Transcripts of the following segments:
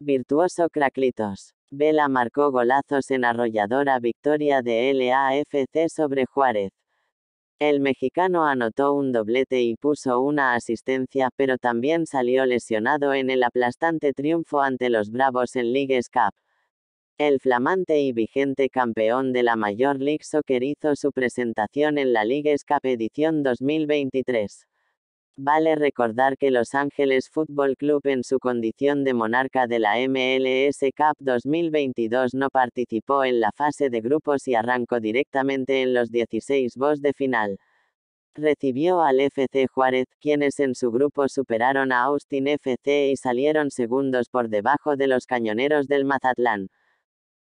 Virtuoso Craclitos. Vela marcó golazos en arrolladora victoria de LAFC sobre Juárez. El mexicano anotó un doblete y puso una asistencia, pero también salió lesionado en el aplastante triunfo ante los Bravos en Leagues Cup. El flamante y vigente campeón de la Major League Soccer hizo su presentación en la Leagues Cup edición 2023. Vale recordar que Los Ángeles Fútbol Club en su condición de monarca de la MLS Cup 2022 no participó en la fase de grupos y arrancó directamente en los 16 voz de final. Recibió al FC Juárez, quienes en su grupo superaron a Austin FC y salieron segundos por debajo de los cañoneros del Mazatlán.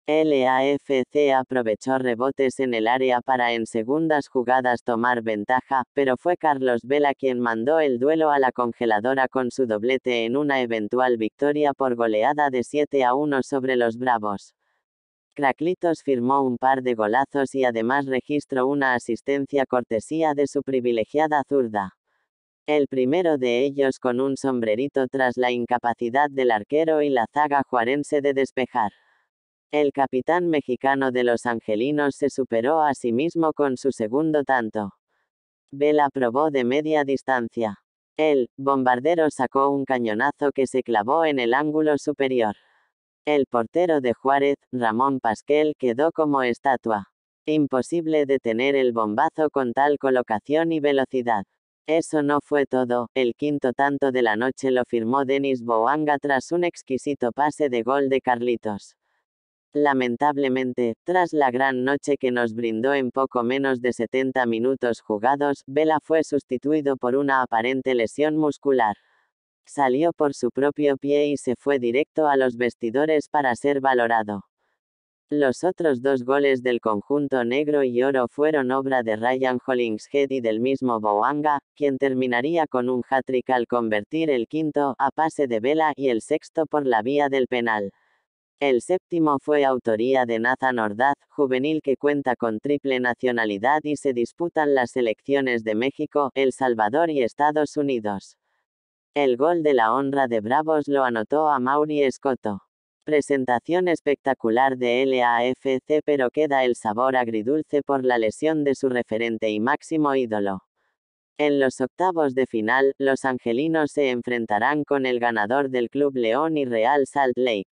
LAFC aprovechó rebotes en el área para en segundas jugadas tomar ventaja, pero fue Carlos Vela quien mandó el duelo a la congeladora con su doblete en una eventual victoria por goleada de 7 a 1 sobre los Bravos. Craclitos firmó un par de golazos y además registró una asistencia cortesía de su privilegiada zurda. El primero de ellos con un sombrerito tras la incapacidad del arquero y la zaga juarense de despejar. El capitán mexicano de los Angelinos se superó a sí mismo con su segundo tanto. Vela probó de media distancia. El bombardero sacó un cañonazo que se clavó en el ángulo superior. El portero de Juárez, Ramón Pasquel, quedó como estatua. Imposible detener el bombazo con tal colocación y velocidad. Eso no fue todo, el quinto tanto de la noche lo firmó Denis Boanga tras un exquisito pase de gol de Carlitos. Lamentablemente, tras la gran noche que nos brindó en poco menos de 70 minutos jugados, Vela fue sustituido por una aparente lesión muscular. Salió por su propio pie y se fue directo a los vestidores para ser valorado. Los otros dos goles del conjunto negro y oro fueron obra de Ryan Hollingshead y del mismo Boanga, quien terminaría con un hat-trick al convertir el quinto, a pase de vela, y el sexto por la vía del penal. El séptimo fue autoría de Nathan Ordaz, juvenil que cuenta con triple nacionalidad y se disputan las selecciones de México, El Salvador y Estados Unidos. El gol de la honra de Bravos lo anotó a Mauri Escoto. Presentación espectacular de LAFC pero queda el sabor agridulce por la lesión de su referente y máximo ídolo. En los octavos de final, los angelinos se enfrentarán con el ganador del Club León y Real Salt Lake.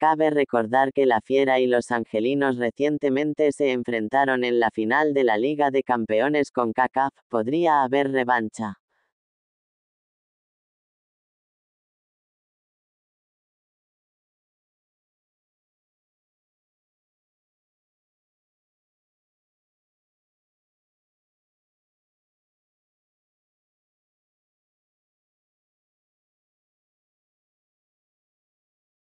Cabe recordar que la Fiera y los Angelinos recientemente se enfrentaron en la final de la Liga de Campeones con CACAF, podría haber revancha.